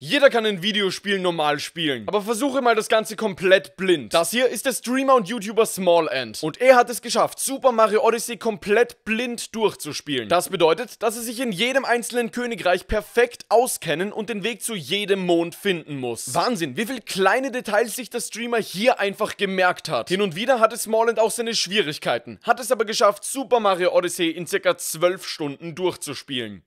Jeder kann ein Videospiel normal spielen, aber versuche mal das Ganze komplett blind. Das hier ist der Streamer und YouTuber Small End und er hat es geschafft, Super Mario Odyssey komplett blind durchzuspielen. Das bedeutet, dass er sich in jedem einzelnen Königreich perfekt auskennen und den Weg zu jedem Mond finden muss. Wahnsinn, wie viele kleine Details sich der Streamer hier einfach gemerkt hat. Hin und wieder hatte Small End auch seine Schwierigkeiten, hat es aber geschafft, Super Mario Odyssey in circa 12 Stunden durchzuspielen.